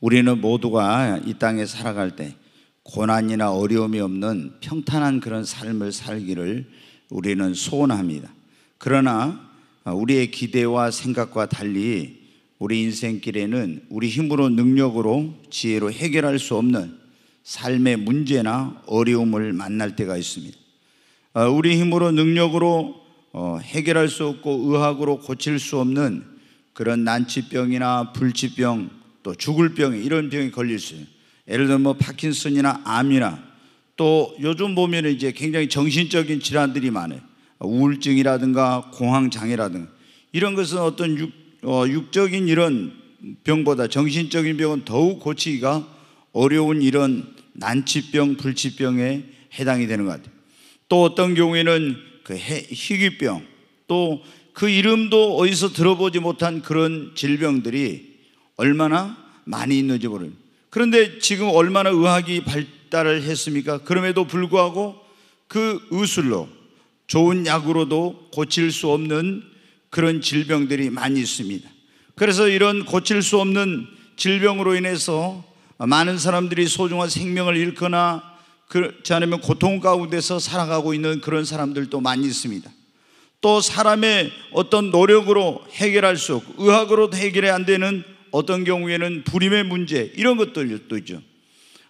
우리는 모두가 이 땅에 살아갈 때 고난이나 어려움이 없는 평탄한 그런 삶을 살기를 우리는 소원합니다. 그러나 우리의 기대와 생각과 달리 우리 인생길에는 우리 힘으로 능력으로 지혜로 해결할 수 없는 삶의 문제나 어려움을 만날 때가 있습니다. 어, 우리 힘으로 능력으로 어, 해결할 수 없고 의학으로 고칠 수 없는 그런 난치병이나 불치병 또 죽을 병이 이런 병이 걸릴 수 있어요. 예를 들면 뭐 파킨슨이나 암이나 또 요즘 보면 이제 굉장히 정신적인 질환들이 많아요. 우울증이라든가 공황장애라든가 이런 것은 어떤 육, 어, 육 적인 이런 병보다 정신적인 병은 더욱 고치기가 어려운 이런 난치병, 불치병에 해당이 되는 것 같아요. 또 어떤 경우에는 그 희귀병 또 그 이름도 어디서 들어보지 못한 그런 질병들이 얼마나 많이 있는지 모르는. 그런데 지금 얼마나 의학이 발달을 했습니까? 그럼에도 불구하고 그 의술로 좋은 약으로도 고칠 수 없는 그런 질병들이 많이 있습니다. 그래서 이런 고칠 수 없는 질병으로 인해서 많은 사람들이 소중한 생명을 잃거나 그렇지 않으면 고통 가운데서 살아가고 있는 그런 사람들도 많이 있습니다. 또 사람의 어떤 노력으로 해결할 수 없고 의학으로도 해결이 안 되는 어떤 경우에는 불임의 문제 이런 것들도 있죠.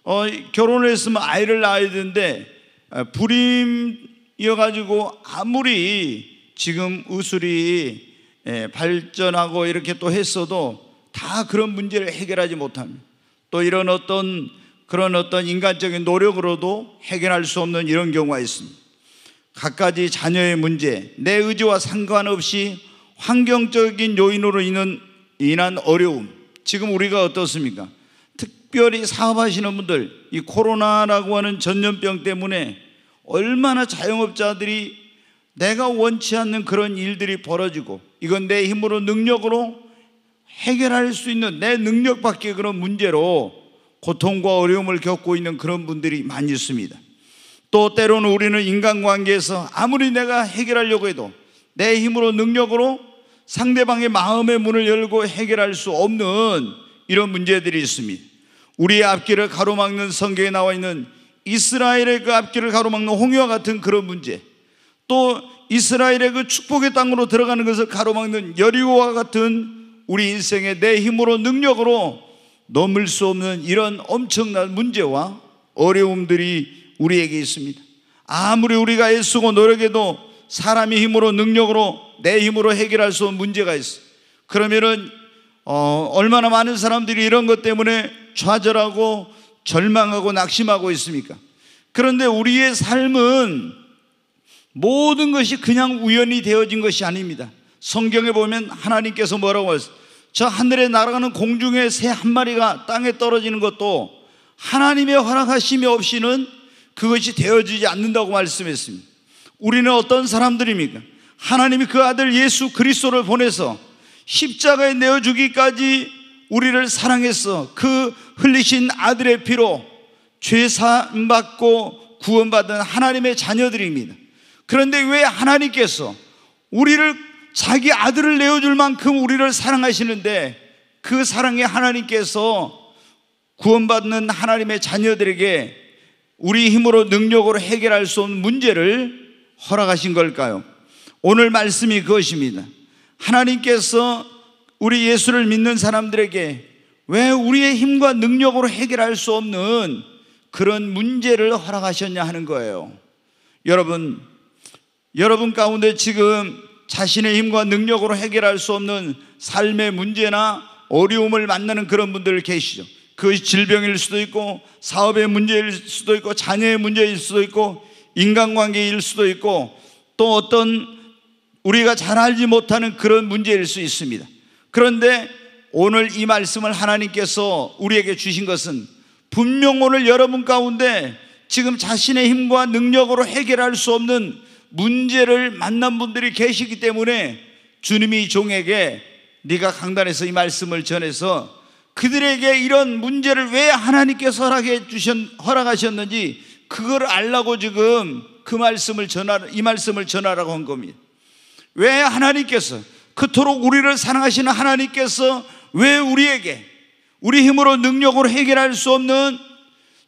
어, 결혼을 했으면 아이를 낳아야 되는데 아, 불임이어가지고 아무리 지금 의술이 예, 발전하고 이렇게 또 했어도 다 그런 문제를 해결하지 못합니다. 또 이런 어떤 그런 어떤 인간적인 노력으로도 해결할 수 없는 이런 경우가 있습니다. 갖가지 자녀의 문제, 내 의지와 상관없이 환경적인 요인으로 인한 인한 어려움. 지금 우리가 어떻습니까? 특별히 사업하시는 분들, 이 코로나라고 하는 전염병 때문에 얼마나 자영업자들이 내가 원치 않는 그런 일들이 벌어지고 이건 내 힘으로 능력으로 해결할 수 있는 내 능력 밖의 그런 문제로 고통과 어려움을 겪고 있는 그런 분들이 많이 있습니다. 또 때로는 우리는 인간관계에서 아무리 내가 해결하려고 해도 내 힘으로 능력으로 상대방의 마음의 문을 열고 해결할 수 없는 이런 문제들이 있습니다. 우리의 앞길을 가로막는 성경에 나와 있는 이스라엘의 그 앞길을 가로막는 홍해와 같은 그런 문제. 또 이스라엘의 그 축복의 땅으로 들어가는 것을 가로막는 여리고와 같은 우리 인생의 내 힘으로 능력으로 넘을 수 없는 이런 엄청난 문제와 어려움들이 우리에게 있습니다. 아무리 우리가 애쓰고 노력해도 사람의 힘으로 능력으로 내 힘으로 해결할 수 없는 문제가 있어. 그러면은 어, 얼마나 많은 사람들이 이런 것 때문에 좌절하고 절망하고 낙심하고 있습니까? 그런데 우리의 삶은 모든 것이 그냥 우연히 되어진 것이 아닙니다. 성경에 보면 하나님께서 뭐라고 하어저 하늘에 날아가는 공중의 새 한 마리가 땅에 떨어지는 것도 하나님의 허락하심이 없이는 그것이 되어지지 않는다고 말씀했습니다. 우리는 어떤 사람들입니까? 하나님이 그 아들 예수 그리스도를 보내서 십자가에 내어 주기까지 우리를 사랑해서 그 흘리신 아들의 피로 죄 사함 받고 구원받은 하나님의 자녀들입니다. 그런데 왜 하나님께서 우리를 자기 아들을 내어줄 만큼 우리를 사랑하시는데 그 사랑에 하나님께서 구원받는 하나님의 자녀들에게 우리 힘으로 능력으로 해결할 수 없는 문제를 허락하신 걸까요? 오늘 말씀이 그것입니다. 하나님께서 우리 예수를 믿는 사람들에게 왜 우리의 힘과 능력으로 해결할 수 없는 그런 문제를 허락하셨냐 하는 거예요. 여러분, 여러분 가운데 지금 자신의 힘과 능력으로 해결할 수 없는 삶의 문제나 어려움을 만나는 그런 분들 계시죠. 그 질병일 수도 있고, 사업의 문제일 수도 있고, 자녀의 문제일 수도 있고, 인간관계일 수도 있고 또 어떤 우리가 잘 알지 못하는 그런 문제일 수 있습니다. 그런데 오늘 이 말씀을 하나님께서 우리에게 주신 것은 분명 오늘 여러분 가운데 지금 자신의 힘과 능력으로 해결할 수 없는 문제를 만난 분들이 계시기 때문에 주님이 종에게 네가 강단에서 이 말씀을 전해서 그들에게 이런 문제를 왜 하나님께서 허락해 주신 허락하셨는지 그걸 알라고 지금 그 말씀을 전하 이 말씀을 전하라고 한 겁니다. 왜 하나님께서 그토록 우리를 사랑하시는 하나님께서 왜 우리에게 우리 힘으로 능력으로 해결할 수 없는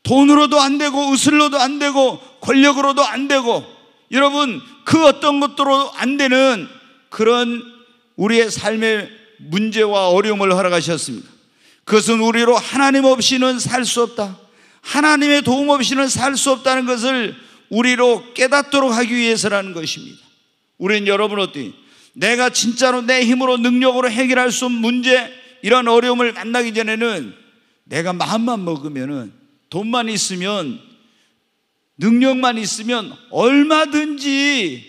돈으로도 안 되고 의술로도 안 되고 권력으로도 안 되고 여러분 그 어떤 것도로 안 되는 그런 우리의 삶의 문제와 어려움을 허락하셨습니다. 그것은 우리로 하나님 없이는 살 수 없다. 하나님의 도움 없이는 살 수 없다는 것을 우리로 깨닫도록 하기 위해서라는 것입니다. 우리는 여러분 어때? 내가 진짜로 내 힘으로 능력으로 해결할 수 없는 문제 이런 어려움을 만나기 전에는 내가 마음만 먹으면은 돈만 있으면 능력만 있으면 얼마든지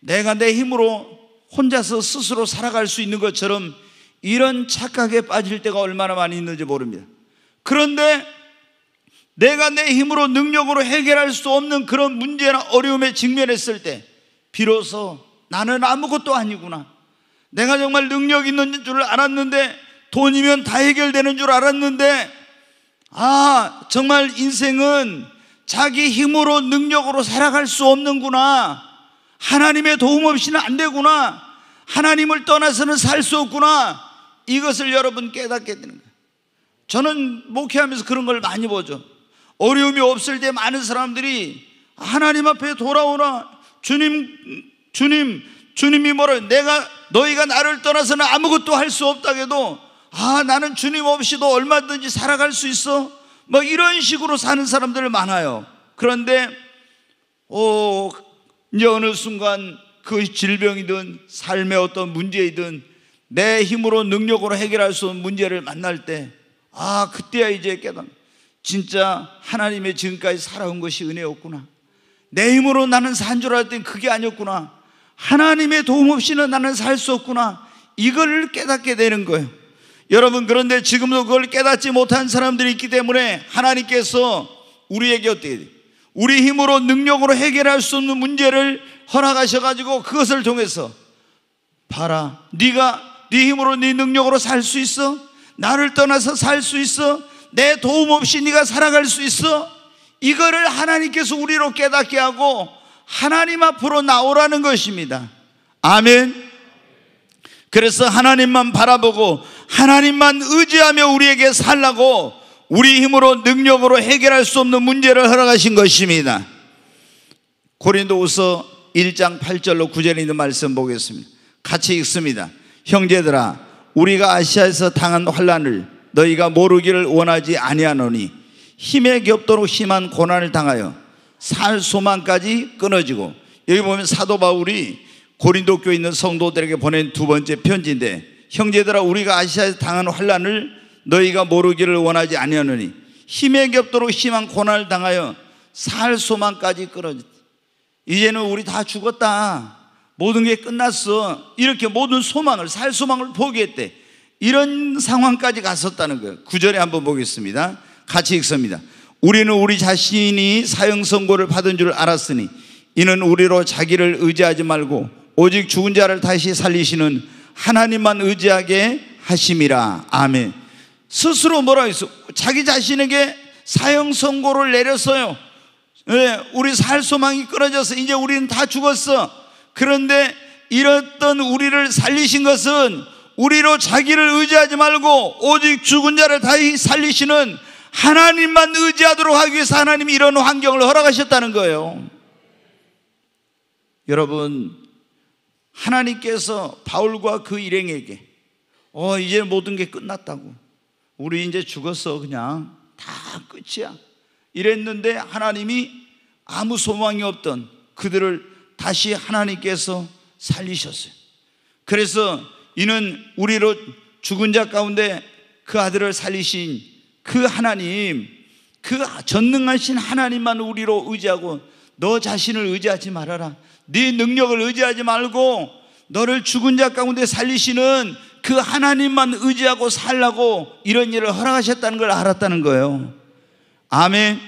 내가 내 힘으로 혼자서 스스로 살아갈 수 있는 것처럼 이런 착각에 빠질 때가 얼마나 많이 있는지 모릅니다. 그런데 내가 내 힘으로 능력으로 해결할 수 없는 그런 문제나 어려움에 직면했을 때 비로소 나는 아무것도 아니구나. 내가 정말 능력 있는 줄 알았는데 돈이면 다 해결되는 줄 알았는데 아, 정말 인생은 자기 힘으로 능력으로 살아갈 수 없는구나. 하나님의 도움 없이는 안 되구나. 하나님을 떠나서는 살 수 없구나. 이것을 여러분 깨닫게 되는 거예요. 저는 목회하면서 그런 걸 많이 보죠. 어려움이 없을 때 많은 사람들이 하나님 앞에 돌아오라. 주님, 주님, 주님이 뭐를 내가 너희가 나를 떠나서는 아무것도 할 수 없다 해도 아 나는 주님 없이도 얼마든지 살아갈 수 있어. 뭐 이런 식으로 사는 사람들 많아요. 그런데 어 이제 어느 순간 그 질병이든 삶의 어떤 문제이든 내 힘으로 능력으로 해결할 수 없는 문제를 만날 때 아 그때야 이제 깨닫. 진짜 하나님의 지금까지 살아온 것이 은혜였구나. 내 힘으로 나는 산 줄 알았더니 그게 아니었구나. 하나님의 도움 없이는 나는 살 수 없구나. 이걸 깨닫게 되는 거예요. 여러분, 그런데 지금도 그걸 깨닫지 못한 사람들이 있기 때문에 하나님께서 우리에게 어떻게 돼 우리 힘으로 능력으로 해결할 수 없는 문제를 허락하셔가지고 그것을 통해서 봐라 네가 네 힘으로 네 능력으로 살 수 있어 나를 떠나서 살 수 있어 내 도움 없이 네가 살아갈 수 있어? 이거를 하나님께서 우리로 깨닫게 하고 하나님 앞으로 나오라는 것입니다. 아멘. 그래서 하나님만 바라보고 하나님만 의지하며 우리에게 살라고 우리 힘으로 능력으로 해결할 수 없는 문제를 허락하신 것입니다. 고린도후서 1장 8절로 9절에 있는 말씀 보겠습니다. 같이 읽습니다. 형제들아 우리가 아시아에서 당한 환란을 너희가 모르기를 원하지 아니하노니 힘에 겹도록 심한 고난을 당하여 살 소망까지 끊어지고 여기 보면 사도 바울이 고린도 교에 있는 성도들에게 보낸 두 번째 편지인데 형제들아 우리가 아시아에서 당한 환란을 너희가 모르기를 원하지 아니하노니 힘에 겹도록 심한 고난을 당하여 살 소망까지 끊어지다 이제는 우리 다 죽었다. 모든 게 끝났어. 이렇게 모든 소망을 살 소망을 포기했대. 이런 상황까지 갔었다는 거예요. 구절에 한번 보겠습니다. 같이 읽습니다. 우리는 우리 자신이 사형 선고를 받은 줄 알았으니 이는 우리로 자기를 의지하지 말고 오직 죽은 자를 다시 살리시는 하나님만 의지하게 하심이라. 아멘. 스스로 뭐라 했어? 자기 자신에게 사형 선고를 내렸어요. 네, 우리 살 소망이 끊어져서 이제 우리는 다 죽었어. 그런데 이랬던 우리를 살리신 것은 우리로 자기를 의지하지 말고 오직 죽은 자를 다시 살리시는 하나님만 의지하도록 하기 위해서 하나님이 이런 환경을 허락하셨다는 거예요. 여러분, 하나님께서 바울과 그 일행에게, 어, 이제 모든 게 끝났다고. 우리 이제 죽었어, 그냥. 다 끝이야. 이랬는데 하나님이 아무 소망이 없던 그들을 다시 하나님께서 살리셨어요. 그래서 이는 우리로 죽은 자 가운데 그 아들을 살리신 그 하나님, 그 전능하신 하나님만 우리로 의지하고 너 자신을 의지하지 말아라. 네 능력을 의지하지 말고 너를 죽은 자 가운데 살리시는 그 하나님만 의지하고 살라고 이런 일을 허락하셨다는 걸 알았다는 거예요. 아멘.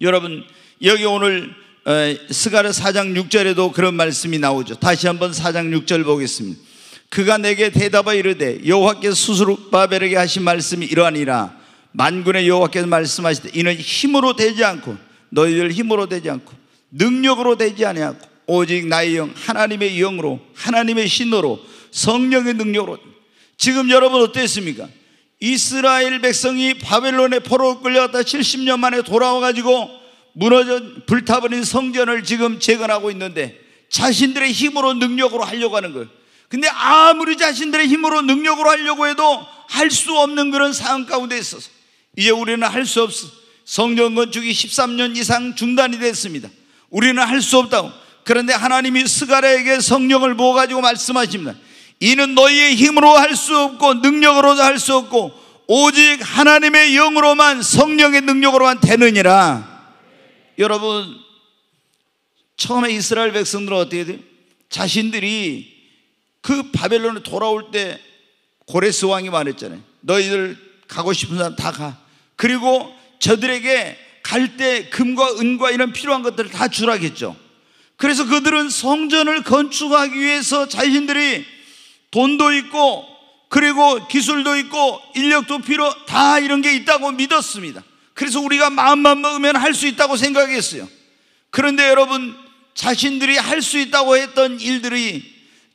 여러분, 여기 오늘 어, 스가르 4장 6절에도 그런 말씀이 나오죠. 다시 한번 4장 6절 보겠습니다. 그가 내게 대답하 이르되 여호와께서 스스로바벨에게 하신 말씀이 이러하니라 만군의 여호와께서 말씀하시되 이는 힘으로 되지 않고 너희들 힘으로 되지 않고 능력으로 되지 아니하고 오직 나의 영 하나님의 영으로 하나님의 신으로 성령의 능력으로 지금 여러분 어땠습니까? 이스라엘 백성이 바벨론의 포로 끌려왔다 70년 만에 돌아와 가지고 무너져 불타버린 성전을 지금 재건하고 있는데 자신들의 힘으로 능력으로 하려고 하는 거예요. 근데 아무리 자신들의 힘으로 능력으로 하려고 해도 할 수 없는 그런 상황 가운데 있어서 이제 우리는 할 수 없어. 성전 건축이 13년 이상 중단이 됐습니다. 우리는 할 수 없다고. 그런데 하나님이 스가랴에게 성령을 모아 가지고 말씀하십니다. 이는 너희의 힘으로 할 수 없고 능력으로도 할 수 없고 오직 하나님의 영으로만 성령의 능력으로만 되느니라. 여러분 처음에 이스라엘 백성들은 어떻게 돼요? 자신들이 그 바벨론에 돌아올 때 고레스 왕이 말했잖아요. 너희들 가고 싶은 사람 다 가. 그리고 저들에게 갈 때 금과 은과 이런 필요한 것들을 다 주라겠죠. 그래서 그들은 성전을 건축하기 위해서 자신들이 돈도 있고 그리고 기술도 있고 인력도 필요 다 이런 게 있다고 믿었습니다. 그래서 우리가 마음만 먹으면 할 수 있다고 생각했어요. 그런데 여러분 자신들이 할 수 있다고 했던 일들이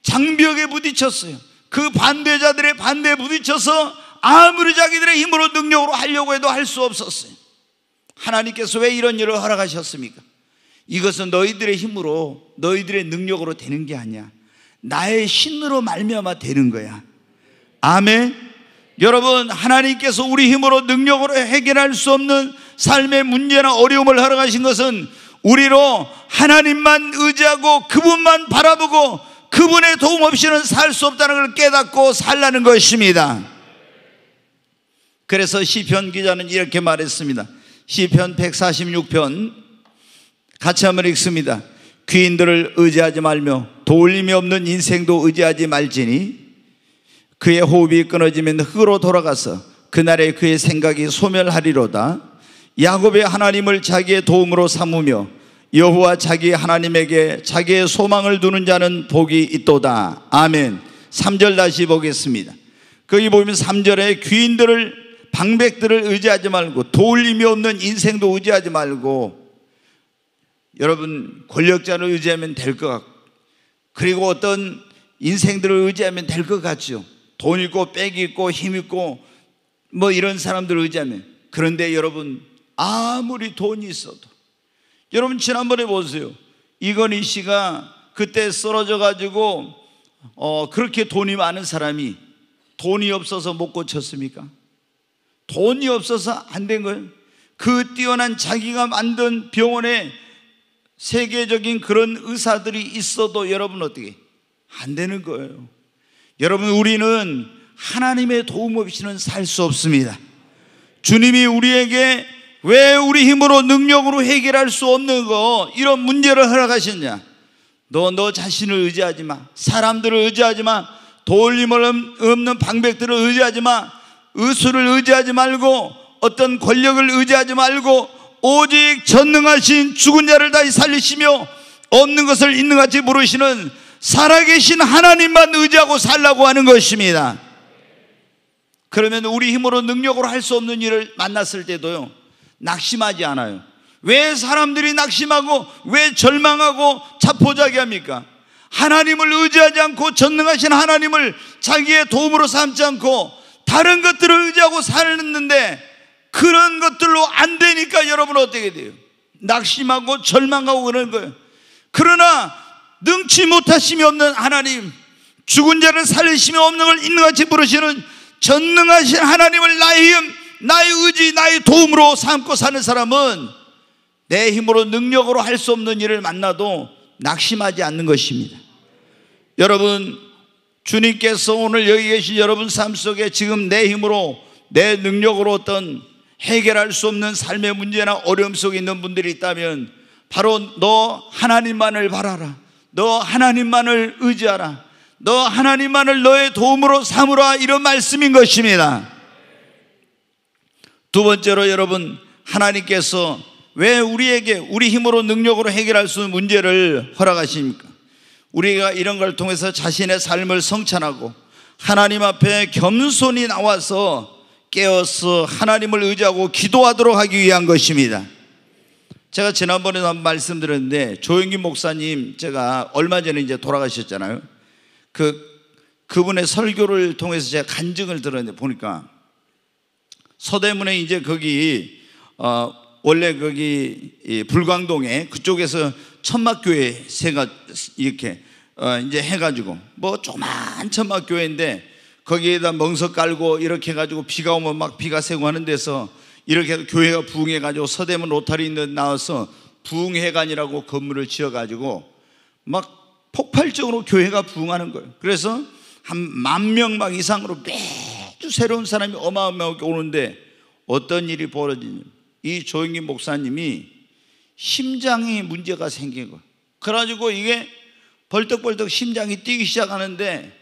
장벽에 부딪혔어요. 그 반대자들의 반대에 부딪혀서 아무리 자기들의 힘으로 능력으로 하려고 해도 할 수 없었어요. 하나님께서 왜 이런 일을 허락하셨습니까? 이것은 너희들의 힘으로 너희들의 능력으로 되는 게 아니야. 나의 신으로 말미암아 되는 거야. 아멘. 여러분 하나님께서 우리 힘으로 능력으로 해결할 수 없는 삶의 문제나 어려움을 허락하신 것은 우리로 하나님만 의지하고 그분만 바라보고 그분의 도움 없이는 살 수 없다는 걸 깨닫고 살라는 것입니다. 그래서 시편 기자는 이렇게 말했습니다. 시편 146편 같이 한번 읽습니다. 귀인들을 의지하지 말며 돌림이 없는 인생도 의지하지 말지니 그의 호흡이 끊어지면 흙으로 돌아가서 그날에 그의 생각이 소멸하리로다. 야곱의 하나님을 자기의 도움으로 삼으며 여호와 자기 하나님에게 자기의 소망을 두는 자는 복이 있도다. 아멘. 3절 다시 보겠습니다. 거기 보면 3절에 귀인들을 방백들을 의지하지 말고 도울림이 없는 인생도 의지하지 말고 여러분 권력자를 의지하면 될 것 같고 그리고 어떤 인생들을 의지하면 될 것 같죠. 돈 있고 빽 있고 힘 있고 뭐 이런 사람들을 의지하면 그런데 여러분 아무리 돈이 있어도 여러분 지난번에 보세요. 이건희 씨가 그때 쓰러져 가지고 어, 그렇게 돈이 많은 사람이 돈이 없어서 못 고쳤습니까? 돈이 없어서 안 된 거예요. 그 뛰어난 자기가 만든 병원에 세계적인 그런 의사들이 있어도 여러분 어떻게 안 되는 거예요. 여러분 우리는 하나님의 도움 없이는 살 수 없습니다. 주님이 우리에게 왜 우리 힘으로 능력으로 해결할 수 없는 거 이런 문제를 허락하셨냐? 너 너 자신을 의지하지 마. 사람들을 의지하지 마. 돌림 없는 방백들을 의지하지 마. 의술을 의지하지 말고 어떤 권력을 의지하지 말고 오직 전능하신 죽은 자를 다시 살리시며 없는 것을 있는 같이 부르시는 살아계신 하나님만 의지하고 살라고 하는 것입니다. 그러면 우리 힘으로 능력으로 할 수 없는 일을 만났을 때도요. 낙심하지 않아요. 왜 사람들이 낙심하고 왜 절망하고 자포자기합니까? 하나님을 의지하지 않고 전능하신 하나님을 자기의 도움으로 삼지 않고 다른 것들을 의지하고 살았는데 그런 것들로 안 되니까 여러분 어떻게 돼요? 낙심하고 절망하고 그러 거예요. 그러나 능치 못하심이 없는 하나님, 죽은 자를 살리심이 없는 걸 있는 같이 부르시는 전능하신 하나님을 나의 힘, 나의 의지, 나의 도움으로 삼고 사는 사람은 내 힘으로 능력으로 할 수 없는 일을 만나도 낙심하지 않는 것입니다. 여러분, 주님께서 오늘 여기 계신 여러분 삶 속에 지금 내 힘으로 내 능력으로 어떤 해결할 수 없는 삶의 문제나 어려움 속에 있는 분들이 있다면 바로 너 하나님만을 바라라. 너 하나님만을 의지하라. 너 하나님만을 너의 도움으로 삼으라. 이런 말씀인 것입니다. 두 번째로 여러분 하나님께서 왜 우리에게 우리 힘으로 능력으로 해결할 수 있는 문제를 허락하십니까? 우리가 이런 걸 통해서 자신의 삶을 성찬하고 하나님 앞에 겸손히 나와서 깨어서 하나님을 의지하고 기도하도록 하기 위한 것입니다. 제가 지난번에도 한 말씀드렸는데 조영기 목사님 제가 얼마 전에 이제 돌아가셨잖아요. 그 그분의 설교를 통해서 제가 간증을 들었는데 보니까 서대문에 이제 거기 어, 원래 거기 불광동에 그쪽에서 천막교회 세가 이렇게 어, 이제 해가지고 뭐 조그만 천막교회인데 거기에다 멍석 깔고 이렇게 해가지고 비가 오면 막 비가 새고 하는 데서 이렇게 교회가 부흥해가지고 서대문 로타리 있는 데 나와서 부흥회관이라고 건물을 지어가지고 막 폭발적으로 교회가 부흥하는 거예요. 그래서 한 만 명 막 이상으로 매 아주 새로운 사람이 어마어마하게 오는데 어떤 일이 벌어지냐. 이 조영기 목사님이 심장이 문제가 생긴 거예요. 그래가지고 이게 벌떡벌떡 심장이 뛰기 시작하는데,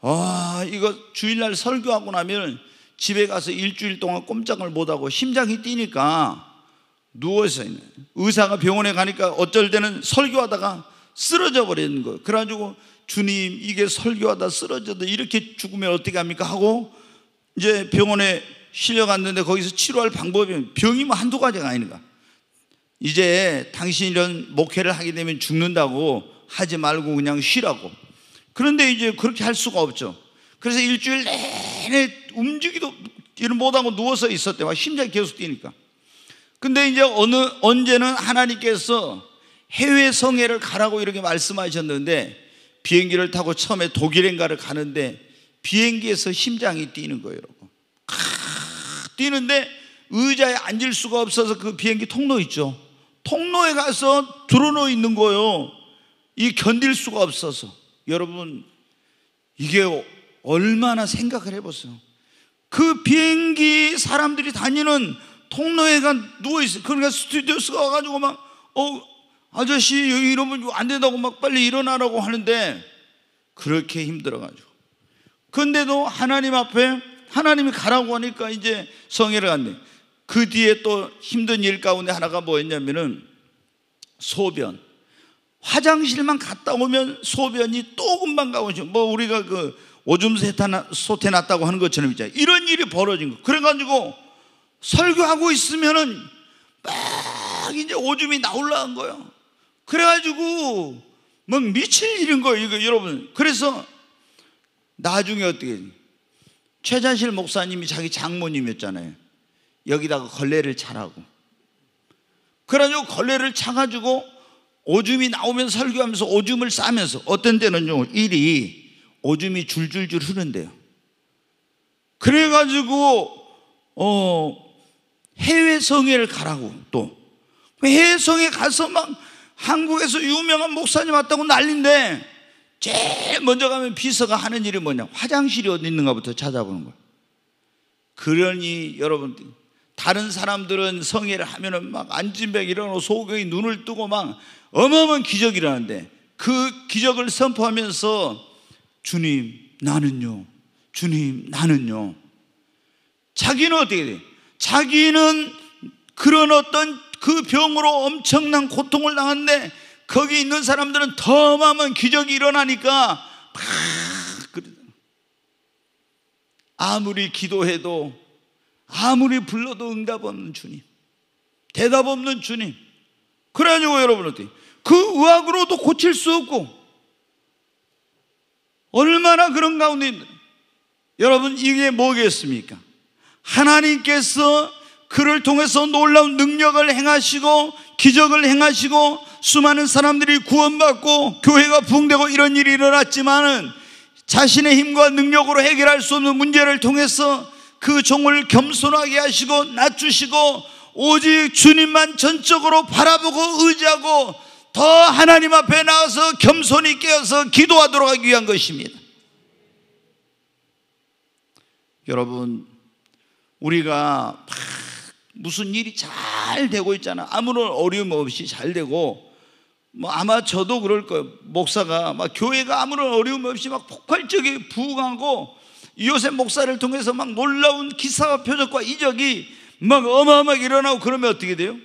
아, 이거 주일날 설교하고 나면 집에 가서 일주일 동안 꼼짝을 못하고 심장이 뛰니까 누워서 있네. 의사가 병원에 가니까 어쩔 때는 설교하다가 쓰러져 버리는 거예요. 그래가지고 주님, 이게 설교하다 쓰러져도 이렇게 죽으면 어떻게 합니까? 하고 이제 병원에 실려갔는데 거기서 치료할 방법이 병이 뭐 한두 가지가 아니니까. 이제 당신 이런 목회를 하게 되면 죽는다고 하지 말고 그냥 쉬라고. 그런데 이제 그렇게 할 수가 없죠. 그래서 일주일 내내 움직이도 못하고 누워서 있었대. 막 심장이 계속 뛰니까. 근데 이제 어느, 언제는 하나님께서 해외 성회를 가라고 이렇게 말씀하셨는데 비행기를 타고 처음에 독일인가를 가는데 비행기에서 심장이 뛰는 거예요, 크 뛰는데 의자에 앉을 수가 없어서 그 비행기 통로 있죠. 통로에 가서 들어놓여 있는 거예요. 이 견딜 수가 없어서. 여러분, 이게 얼마나 생각을 해보세요. 그 비행기 사람들이 다니는 통로에 가 누워있어요. 그러니까 스튜디오스가 와가지고 막, 어, 아저씨, 이러면 안 된다고 막 빨리 일어나라고 하는데, 그렇게 힘들어가지고. 근데도 하나님 앞에 하나님이 가라고 하니까 이제 성회를 갔네. 그 뒤에 또 힘든 일 가운데 하나가 뭐였냐면은 소변. 화장실만 갔다 오면 소변이 또 금방 가오죠. 뭐 우리가 그 오줌 소태 났다고 하는 것처럼 있잖 아요 이런 일이 벌어진 거. 그래가지고 설교하고 있으면은 막 이제 오줌이 나올라간 거예요. 그래가지고 막 뭐 미칠 일인 거예요. 이거 여러분. 그래서 나중에 어떻게 최자실 목사님이 자기 장모님이었잖아요. 여기다가 걸레를 차라고. 그래가지고 걸레를 차가지고 오줌이 나오면 설교하면서 오줌을 싸면서 어떤 때는요 일이 오줌이 줄줄줄 흐른대요. 그래가지고 어 해외 성회를 가라고 또 해외 성회 가서 막 한국에서 유명한 목사님 왔다고 난린데 제일 먼저 가면 비서가 하는 일이 뭐냐? 화장실이 어디 있는가부터 찾아보는 거예요. 그러니 여러분 다른 사람들은 성회를 하면은 막 안진백 일어나고 소경이 눈을 뜨고 막 어마어마한 기적이 일는데그 기적을 선포하면서 주님 나는요. 주님 나는요. 자기는 어떻게 돼? 자기는 그런 어떤 그 병으로 엄청난 고통을 당한데 거기 있는 사람들은 더 많은 기적이 일어나니까 막 아무리 기도해도 아무리 불러도 응답 없는 주님 대답 없는 주님 그래가지고 여러분 어그 의학으로도 고칠 수 없고 얼마나 그런 가운데 있는 여러분 이게 뭐겠습니까? 하나님께서 그를 통해서 놀라운 능력을 행하시고 기적을 행하시고 수많은 사람들이 구원받고 교회가 붕대고 이런 일이 일어났지만은 자신의 힘과 능력으로 해결할 수 없는 문제를 통해서 그 종을 겸손하게 하시고 낮추시고 오직 주님만 전적으로 바라보고 의지하고 더 하나님 앞에 나와서 겸손히 깨어서 기도하도록 하기 위한 것입니다. 여러분, 우리가 막 무슨 일이 잘 되고 있잖아. 아무런 어려움 없이 잘 되고 뭐 아마 저도 그럴 거예요. 목사가 막 교회가 아무런 어려움 없이 막 폭발적인 부흥하고 요셉 목사를 통해서 막 놀라운 기사와 표적과 이적이 막 어마어마하게 일어나고 그러면 어떻게 돼요?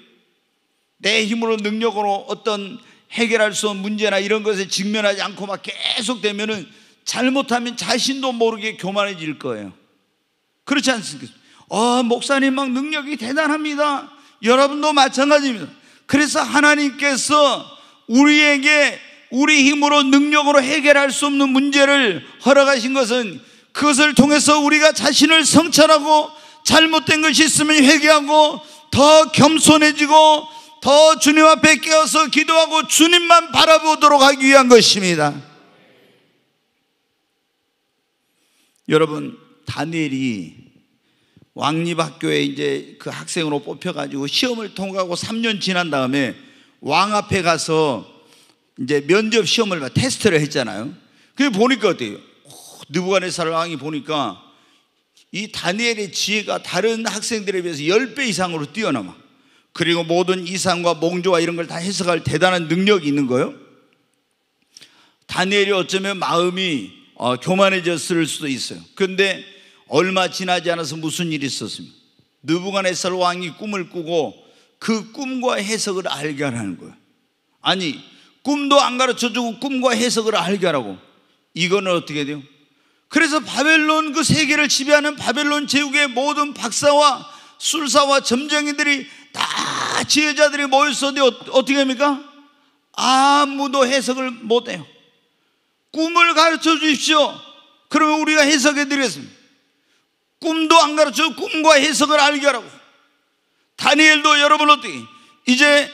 내 힘으로 능력으로 어떤 해결할 수 없는 문제나 이런 것에 직면하지 않고 막 계속 되면은 잘못하면 자신도 모르게 교만해질 거예요. 그렇지 않습니까? 어, 목사님 막 능력이 대단합니다. 여러분도 마찬가지입니다. 그래서 하나님께서 우리에게 우리 힘으로 능력으로 해결할 수 없는 문제를 허락하신 것은 그것을 통해서 우리가 자신을 성찰하고 잘못된 것이 있으면 회개하고 더 겸손해지고 더 주님 앞에 깨어서 기도하고 주님만 바라보도록 하기 위한 것입니다. 여러분 다니엘이 왕립학교에 이제 그 학생으로 뽑혀가지고 시험을 통과하고 3년 지난 다음에 왕 앞에 가서 이제 면접 시험을 테스트를 했잖아요. 그게 보니까 어때요? 어, 느부갓네살 왕이 보니까 이 다니엘의 지혜가 다른 학생들에 비해서 10배 이상으로 뛰어넘어. 그리고 모든 이상과 몽조와 이런 걸 다 해석할 대단한 능력이 있는 거예요. 다니엘이 어쩌면 마음이 어, 교만해졌을 수도 있어요. 그런데 얼마 지나지 않아서 무슨 일이 있었습니까? 느부갓네살 왕이 꿈을 꾸고 그 꿈과 해석을 알게 하라는 거예요. 아니, 꿈도 안 가르쳐 주고 꿈과 해석을 알게 하라고. 이거는 어떻게 돼요? 그래서 바벨론 그 세계를 지배하는 바벨론 제국의 모든 박사와 술사와 점쟁이들이 다 지혜자들이 모였었는 어, 어떻게 합니까? 아무도 해석을 못해요. 꿈을 가르쳐 주십시오. 그러면 우리가 해석해 드리겠습니다. 꿈도 안 가르쳐 꿈과 해석을 알게 하라고. 다니엘도 여러분 어떻게 이제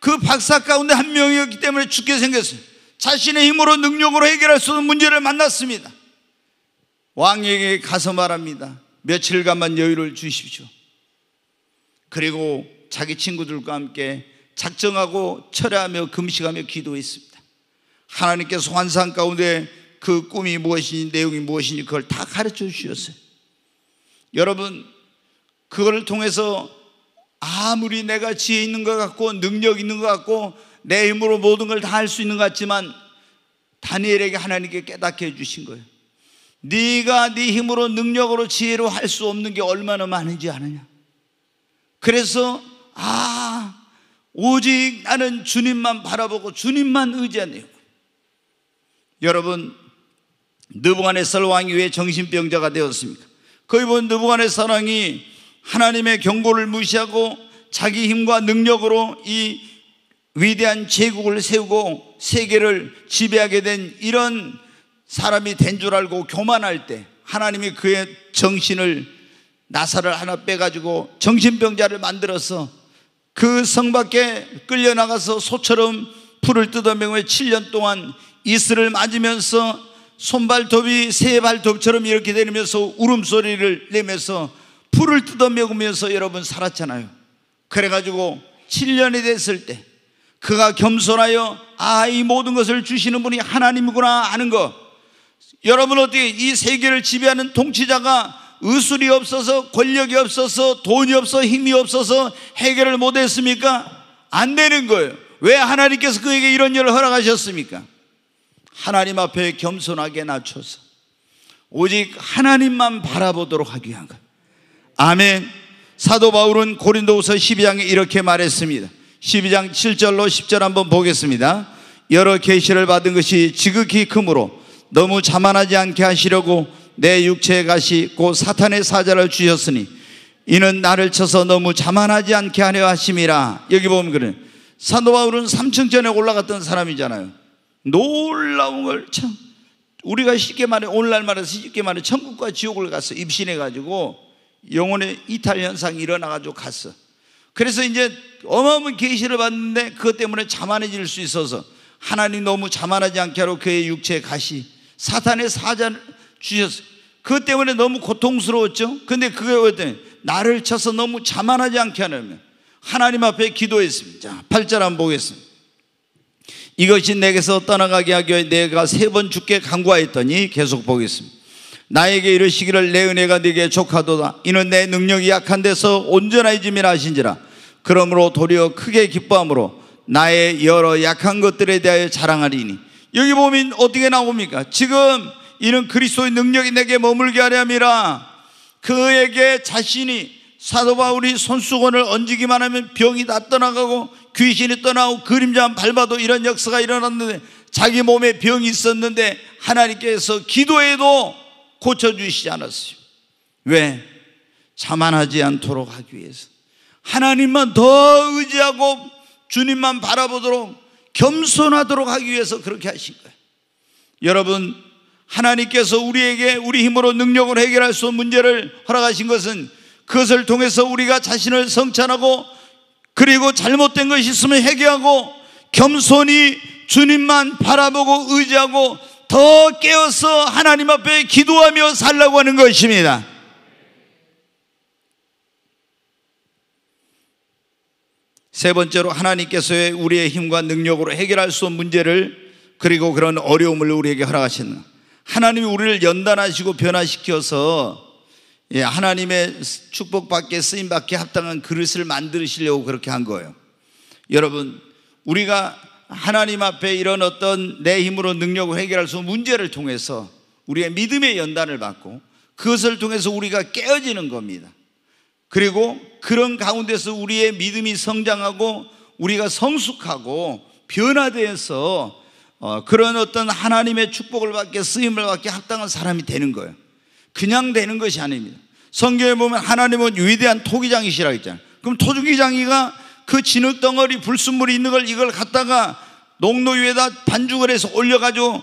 그 박사 가운데 한 명이었기 때문에 죽게 생겼어요. 자신의 힘으로 능력으로 해결할 수 없는 문제를 만났습니다. 왕에게 가서 말합니다. 며칠간만 여유를 주십시오. 그리고 자기 친구들과 함께 작정하고 철회하며 금식하며 기도했습니다. 하나님께서 환상 가운데 그 꿈이 무엇인지 내용이 무엇인지 그걸 다 가르쳐 주셨어요. 여러분, 그걸 통해서 아무리 내가 지혜 있는 것 같고 능력 있는 것 같고 내 힘으로 모든 걸 다 할 수 있는 것 같지만 다니엘에게 하나님께 깨닫게 해주신 거예요. 네가 네 힘으로 능력으로 지혜로 할 수 없는 게 얼마나 많은지 아느냐. 그래서 아 오직 나는 주님만 바라보고 주님만 의지하네요. 여러분 느부갓네살 왕이 왜 정신병자가 되었습니까? 거기 본 뭐 느부갓네살 왕이 하나님의 경고를 무시하고 자기 힘과 능력으로 이 위대한 제국을 세우고 세계를 지배하게 된 이런 사람이 된 줄 알고 교만할 때 하나님이 그의 정신을 나사를 하나 빼가지고 정신병자를 만들어서 그 성 밖에 끌려나가서 소처럼 풀을 뜯어매고 7년 동안 이슬을 맞으면서 손발톱이 새 발톱처럼 이렇게 되면서 울음소리를 내면서 풀을 뜯어먹으면서 여러분 살았잖아요. 그래가지고 7년이 됐을 때 그가 겸손하여 아, 이 모든 것을 주시는 분이 하나님이구나 하는 거. 여러분 어떻게 이 세계를 지배하는 통치자가 의술이 없어서 권력이 없어서 돈이 없어 힘이 없어서 해결을 못했습니까? 안 되는 거예요. 왜 하나님께서 그에게 이런 일을 허락하셨습니까? 하나님 앞에 겸손하게 낮춰서 오직 하나님만 바라보도록 하기 위한 거예요. 아멘. 사도 바울은 고린도후서 12장에 이렇게 말했습니다. 12장 7절로 10절 한번 보겠습니다. 여러 계시를 받은 것이 지극히 크므로 너무 자만하지 않게 하시려고 내 육체의 가시 곧 사탄의 사자를 주셨으니 이는 나를 쳐서 너무 자만하지 않게 하려 하심이라. 여기 보면 그래. 사도 바울은 3층 전에 올라갔던 사람이잖아요. 놀라운 걸 참. 우리가 쉽게 말해 오늘날 말해서 쉽게 말해 천국과 지옥을 가서 입신해 가지고 영혼의 이탈 현상이 일어나가지고 갔어. 그래서 이제 어마어마한 계시를 받는데 그것 때문에 자만해질 수 있어서 하나님 너무 자만하지 않게 하러 그의 육체에 가시 사탄의 사자를 주셨어. 그것 때문에 너무 고통스러웠죠. 근데 그게 어때? 나를 쳐서 너무 자만하지 않게 하려면 하나님 앞에 기도했습니다. 자, 8절 한번 보겠습니다. 이것이 내게서 떠나가게 하기 위해 내가 세 번 죽게 간구하였더니 계속 보겠습니다. 나에게 이르시기를 내 은혜가 네게 족하도다 이는 내 능력이 약한 데서 온전하짐이라 하신지라 그러므로 도리어 크게 기뻐함으로 나의 여러 약한 것들에 대하여 자랑하리니 여기 보면 어떻게 나옵니까? 지금 이는 그리스도의 능력이 내게 머물게 하려 함이라 그에게 자신이 사도 바울이 손수건을 얹기만 하면 병이 다 떠나가고 귀신이 떠나고 그림자만 밟아도 이런 역사가 일어났는데 자기 몸에 병이 있었는데 하나님께서 기도해도 고쳐주시지 않았어요. 왜? 자만하지 않도록 하기 위해서. 하나님만 더 의지하고 주님만 바라보도록 겸손하도록 하기 위해서 그렇게 하신 거예요. 여러분, 하나님께서 우리에게 우리 힘으로 능력을 해결할 수 없는 문제를 허락하신 것은 그것을 통해서 우리가 자신을 성찬하고 그리고 잘못된 것이 있으면 해결하고 겸손히 주님만 바라보고 의지하고 더 깨어서 하나님 앞에 기도하며 살라고 하는 것입니다. 세 번째로 하나님께서의 우리의 힘과 능력으로 해결할 수 없는 문제를 그리고 그런 어려움을 우리에게 허락하신 하나님이 우리를 연단하시고 변화시켜서 예, 하나님의 축복받게 쓰임받게 합당한 그릇을 만드시려고 그렇게 한 거예요. 여러분, 우리가 하나님 앞에 이런 어떤 내 힘으로 능력을 해결할 수 없는 문제를 통해서 우리의 믿음의 연단을 받고 그것을 통해서 우리가 깨어지는 겁니다. 그리고 그런 가운데서 우리의 믿음이 성장하고 우리가 성숙하고 변화되어서 어, 그런 어떤 하나님의 축복을 받게 쓰임을 받게 합당한 사람이 되는 거예요. 그냥 되는 것이 아닙니다. 성경에 보면 하나님은 위대한 토기장이시라 했잖아요. 그럼 토기장이가 그 진흙 덩어리 불순물이 있는 걸 이걸 갖다가 농로 위에다 반죽을 해서 올려가지고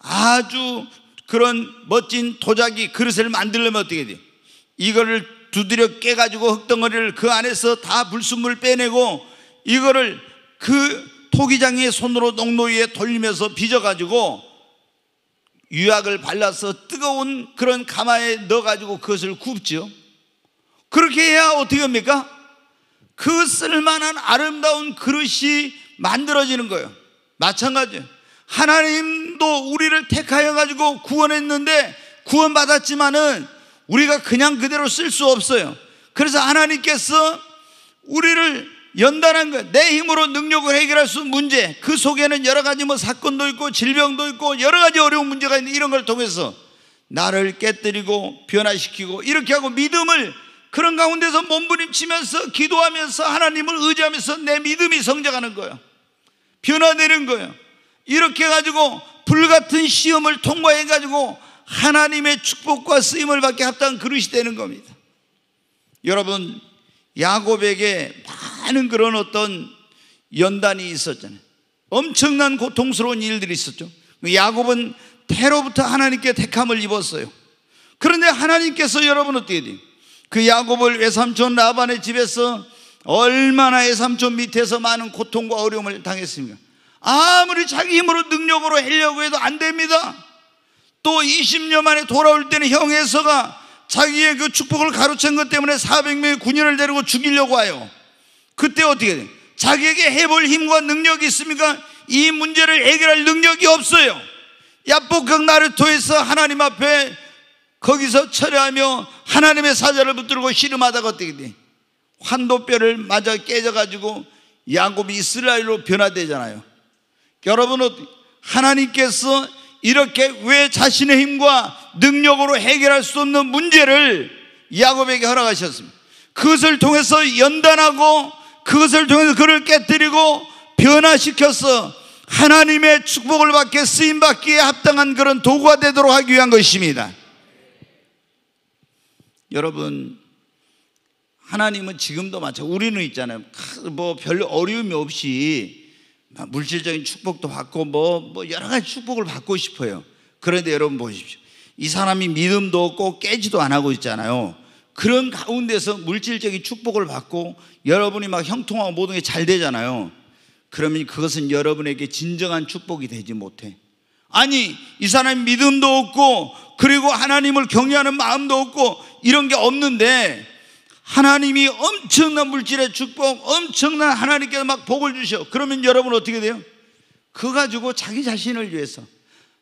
아주 그런 멋진 도자기 그릇을 만들려면 어떻게 돼요? 이거를 두드려 깨가지고 흙덩어리를 그 안에서 다 불순물 빼내고 이거를 그 토기장의 손으로 농로 위에 돌리면서 빚어가지고 유약을 발라서 뜨거운 그런 가마에 넣어가지고 그것을 굽죠. 그렇게 해야 어떻게 합니까? 그 쓸만한 아름다운 그릇이 만들어지는 거예요. 마찬가지 하나님도 우리를 택하여 가지고 구원했는데 구원받았지만은 우리가 그냥 그대로 쓸 수 없어요. 그래서 하나님께서 우리를 연단한 것, 내 힘으로 능력을 해결할 수 있는 문제, 그 속에는 여러 가지 뭐 사건도 있고 질병도 있고 여러 가지 어려운 문제가 있는 이런 걸 통해서 나를 깨뜨리고 변화시키고 이렇게 하고 믿음을 그런 가운데서 몸부림치면서 기도하면서 하나님을 의지하면서 내 믿음이 성장하는 거예요. 변화되는 거예요. 이렇게 가지고 불같은 시험을 통과해 가지고 하나님의 축복과 쓰임을 받게 합당한 그릇이 되는 겁니다. 여러분 야곱에게 많은 그런 어떤 연단이 있었잖아요. 엄청난 고통스러운 일들이 있었죠. 야곱은 태로부터 하나님께 택함을 입었어요. 그런데 하나님께서 여러분 어떻게 돼요? 그 야곱을 외삼촌 라반의 집에서 얼마나 외삼촌 밑에서 많은 고통과 어려움을 당했습니까? 아무리 자기 힘으로 능력으로 하려고 해도 안 됩니다. 또 20년 만에 돌아올 때는 형 에서가 자기의 그 축복을 가로챈 것 때문에 400명의 군인을 데리고 죽이려고 와요. 그때 어떻게 돼? 자기에게 해볼 힘과 능력이 있습니까? 이 문제를 해결할 능력이 없어요. 야복강 나루토에서 하나님 앞에 거기서 철회하며 하나님의 사자를 붙들고 씨름하다가 어떻게 돼? 환도뼈를 맞아 깨져가지고 야곱이 이스라엘로 변화되잖아요. 여러분 하나님께서 이렇게 왜 자신의 힘과 능력으로 해결할 수 없는 문제를 야곱에게 허락하셨습니다. 그것을 통해서 연단하고 그것을 통해서 그를 깨뜨리고 변화시켜서 하나님의 축복을 받게 쓰임받기에 합당한 그런 도구가 되도록 하기 위한 것입니다. 여러분 하나님은 지금도 마찬가지. 우리는 있잖아요. 뭐 별 어려움이 없이 물질적인 축복도 받고 뭐, 뭐 여러 가지 축복을 받고 싶어요. 그런데 여러분 보십시오. 이 사람이 믿음도 없고 깨지도 안 하고 있잖아요. 그런 가운데서 물질적인 축복을 받고 여러분이 막 형통하고 모든 게 잘 되잖아요. 그러면 그것은 여러분에게 진정한 축복이 되지 못해. 아니, 이 사람이 믿음도 없고 그리고 하나님을 경외하는 마음도 없고 이런 게 없는데 하나님이 엄청난 물질의 축복, 엄청난 하나님께서 막 복을 주셔. 그러면 여러분 어떻게 돼요? 그 가지고 자기 자신을 위해서,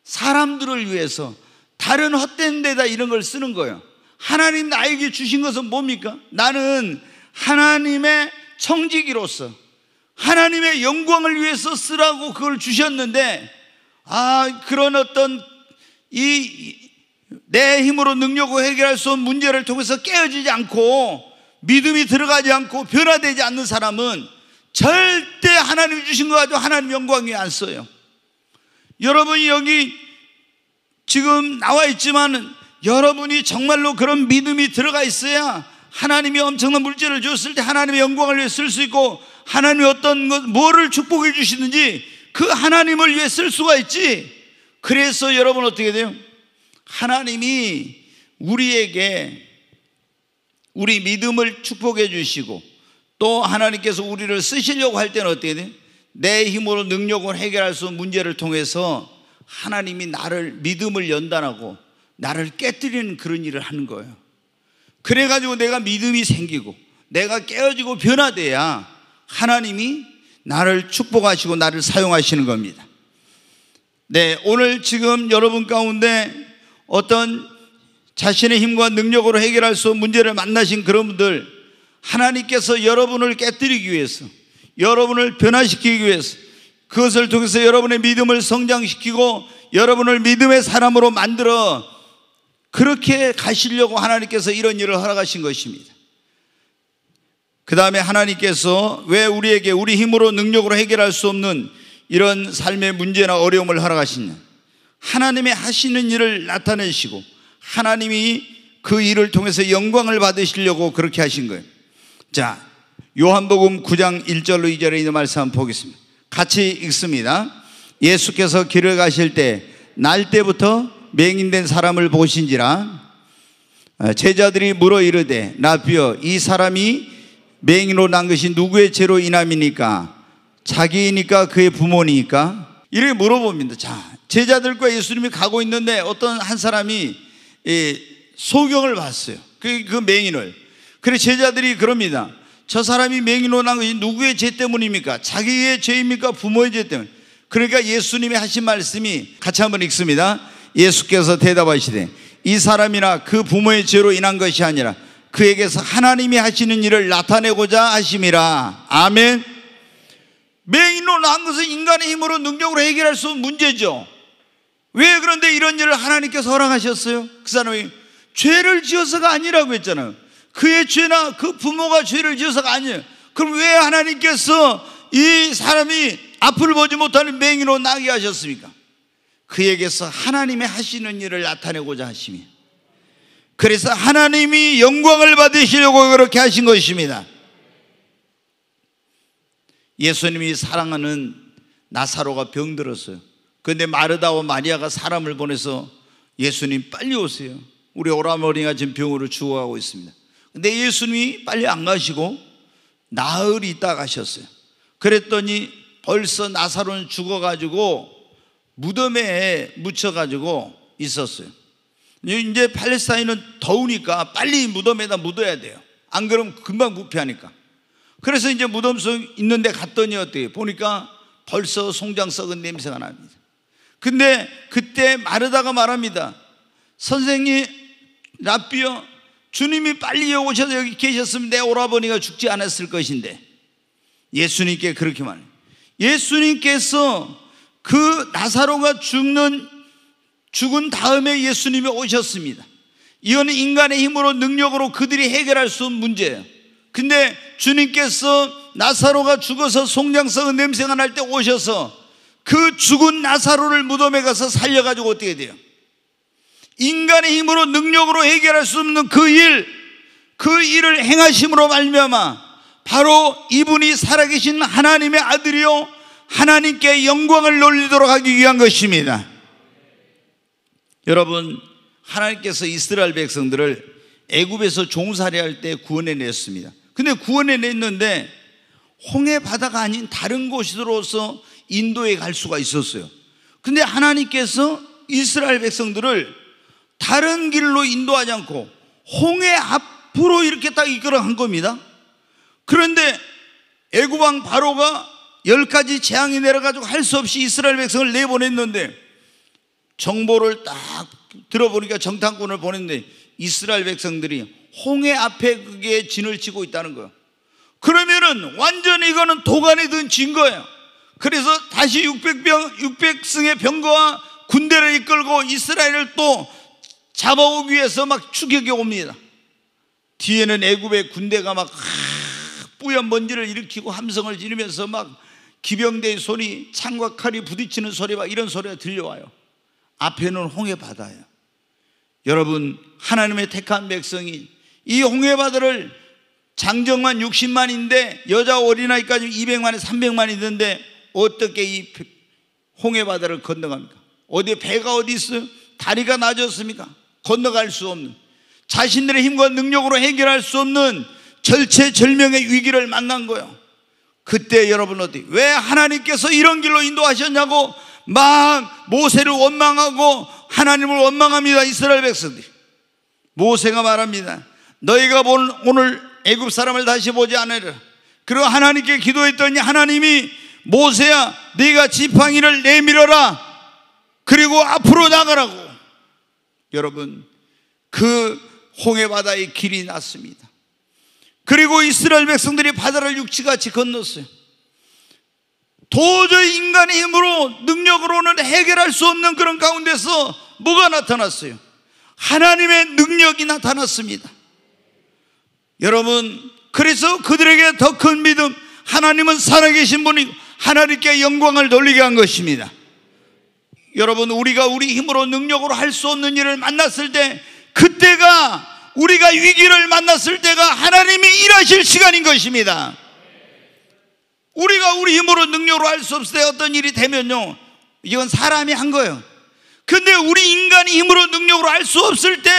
사람들을 위해서, 다른 헛된 데다 이런 걸 쓰는 거예요. 하나님 나에게 주신 것은 뭡니까? 나는 하나님의 청지기로서 하나님의 영광을 위해서 쓰라고 그걸 주셨는데 아 그런 어떤 이내 힘으로 능력으로 해결할 수 없는 문제를 통해서 깨어지지 않고 믿음이 들어가지 않고 변화되지 않는 사람은 절대 하나님 이 주신 거 가지고 하나님 영광 이안 써요. 여러분이 여기 지금 나와 있지만 여러분이 정말로 그런 믿음이 들어가 있어야 하나님이 엄청난 물질을 줬을 때 하나님의 영광을 위해 쓸 수 있고 하나님이 어떤 것, 뭐를 축복해 주시는지 그 하나님을 위해 쓸 수가 있지. 그래서 여러분 어떻게 돼요? 하나님이 우리에게 우리 믿음을 축복해 주시고 또 하나님께서 우리를 쓰시려고 할 때는 어떻게 돼요? 내 힘으로 능력을 해결할 수 있는 문제를 통해서 하나님이 나를 믿음을 연단하고 나를 깨뜨리는 그런 일을 하는 거예요. 그래가지고 내가 믿음이 생기고 내가 깨어지고 변화돼야 하나님이 나를 축복하시고 나를 사용하시는 겁니다. 네, 오늘 지금 여러분 가운데 어떤 자신의 힘과 능력으로 해결할 수 없는 문제를 만나신 그런 분들 하나님께서 여러분을 깨뜨리기 위해서 여러분을 변화시키기 위해서 그것을 통해서 여러분의 믿음을 성장시키고 여러분을 믿음의 사람으로 만들어 그렇게 가시려고 하나님께서 이런 일을 허락하신 것입니다. 그 다음에 하나님께서 왜 우리에게 우리 힘으로 능력으로 해결할 수 없는 이런 삶의 문제나 어려움을 허락하시냐. 하나님의 하시는 일을 나타내시고 하나님이 그 일을 통해서 영광을 받으시려고 그렇게 하신 거예요. 자, 요한복음 9장 1절로 2절에 있는 말씀 한번 보겠습니다. 같이 읽습니다. 예수께서 길을 가실 때, 날 때부터 맹인된 사람을 보신지라 아, 제자들이 물어 이르되 라비어 이 사람이 맹인으로 난 것이 누구의 죄로 인함이니까 자기이니까 그의 부모니까 이렇게 물어봅니다. 자, 제자들과 예수님이 가고 있는데 어떤 한 사람이 소경을 봤어요. 그, 그 맹인을. 그래 서 제자들이 그럽니다. 저 사람이 맹인으로 난 것이 누구의 죄 때문입니까? 자기의 죄입니까? 부모의 죄 때문. 그러니까 예수님이 하신 말씀이 같이 한번 읽습니다. 예수께서 대답하시되 이 사람이나 그 부모의 죄로 인한 것이 아니라 그에게서 하나님이 하시는 일을 나타내고자 하심이라. 아멘. 맹인으로 난 것은 인간의 힘으로 능력으로 해결할 수 없는 문제죠. 왜 그런데 이런 일을 하나님께서 허락하셨어요? 그 사람이 죄를 지어서가 아니라고 했잖아요. 그의 죄나 그 부모가 죄를 지어서가 아니에요. 그럼 왜 하나님께서 이 사람이 앞을 보지 못하는 맹인으로 나게 하셨습니까? 그에게서 하나님의 하시는 일을 나타내고자 하심이. 그래서 하나님이 영광을 받으시려고 그렇게 하신 것입니다. 예수님이 사랑하는 나사로가 병들었어요. 그런데 마르다와 마리아가 사람을 보내서 예수님 빨리 오세요. 우리 오라머리가 지금 병으로 죽어가고 있습니다. 근데 예수님이 빨리 안 가시고 나흘 있다 가셨어요. 그랬더니 벌써 나사로는 죽어가지고 무덤에 묻혀가지고 있었어요. 이제 팔레스타인은 더우니까 빨리 무덤에다 묻어야 돼요. 안 그러면 금방 부패하니까. 그래서 이제 무덤 속 있는데 갔더니 어때요? 보니까 벌써 송장 썩은 냄새가 납니다. 근데 그때 마르다가 말합니다. 선생님, 랍비여, 주님이 빨리 오셔서 여기 계셨으면 내 오라버니가 죽지 않았을 것인데. 예수님께 그렇게 말해 예수님께서 그 나사로가 죽는, 죽은 다음에 예수님이 오셨습니다. 이거는 인간의 힘으로 능력으로 그들이 해결할 수 없는 문제예요. 근데 주님께서 나사로가 죽어서 송장성 냄새가 날 때 오셔서 그 죽은 나사로를 무덤에 가서 살려가지고 어떻게 돼요? 인간의 힘으로 능력으로 해결할 수 없는 그 일, 그 일을 행하심으로 말미암아 바로 이분이 살아계신 하나님의 아들이요 하나님께 영광을 돌리도록 하기 위한 것입니다. 여러분 하나님께서 이스라엘 백성들을 애굽에서 종살이할 때 구원해 냈습니다. 근데 구원해 냈는데 홍해 바다가 아닌 다른 곳으로서 인도에 갈 수가 있었어요. 근데 하나님께서 이스라엘 백성들을 다른 길로 인도하지 않고 홍해 앞으로 이렇게 딱 이끌어 간 겁니다. 그런데 애굽왕 바로가 열 가지 재앙이 내려가지고 할 수 없이 이스라엘 백성을 내보냈는데 정보를 딱 들어보니까 정탐꾼을 보냈는데 이스라엘 백성들이 홍해 앞에 그게 진을 치고 있다는 거예요. 그러면은 완전히 이거는 도가니 든진 거예요. 그래서 다시 600병, 600승의 병과 군대를 이끌고 이스라엘을 또 잡아오기 위해서 막 추격해 옵니다. 뒤에는 애굽의 군대가 막 뿌연 먼지를 일으키고 함성을 지르면서 막 기병대의 손이 창과 칼이 부딪히는 소리 막 이런 소리가 들려와요. 앞에는 홍해 바다예요. 여러분 하나님의 택한 백성이 이 홍해 바다를 장정만 60만인데 여자 어린아이까지 200만에 300만이 있는데 어떻게 이 홍해 바다를 건너갑니까? 어디 배가 어디 있어요? 다리가 낮았습니까? 건너갈 수 없는 자신들의 힘과 능력으로 해결할 수 없는 절체절명의 위기를 만난 거예요. 그때 여러분 어디 왜 하나님께서 이런 길로 인도하셨냐고 막 모세를 원망하고 하나님을 원망합니다 이스라엘 백성들이 모세가 말합니다 너희가 오늘 애굽 사람을 다시 보지 않으리라 그리고 하나님께 기도했더니 하나님이 모세야 네가 지팡이를 내밀어라 그리고 앞으로 나가라고 여러분 그홍해바다의 길이 났습니다 그리고 이스라엘 백성들이 바다를 육지같이 건넜어요 도저히 인간의 힘으로 능력으로는 해결할 수 없는 그런 가운데서 뭐가 나타났어요? 하나님의 능력이 나타났습니다 여러분 그래서 그들에게 더 큰 믿음 하나님은 살아계신 분이고 하나님께 영광을 돌리게 한 것입니다. 여러분, 우리가 우리 힘으로 능력으로 할 수 없는 일을 만났을 때, 그때가 우리가 위기를 만났을 때가 하나님이 일하실 시간인 것입니다. 우리가 우리 힘으로 능력으로 할 수 없을 때 어떤 일이 되면요. 이건 사람이 한 거예요. 근데 우리 인간이 힘으로 능력으로 할 수 없을 때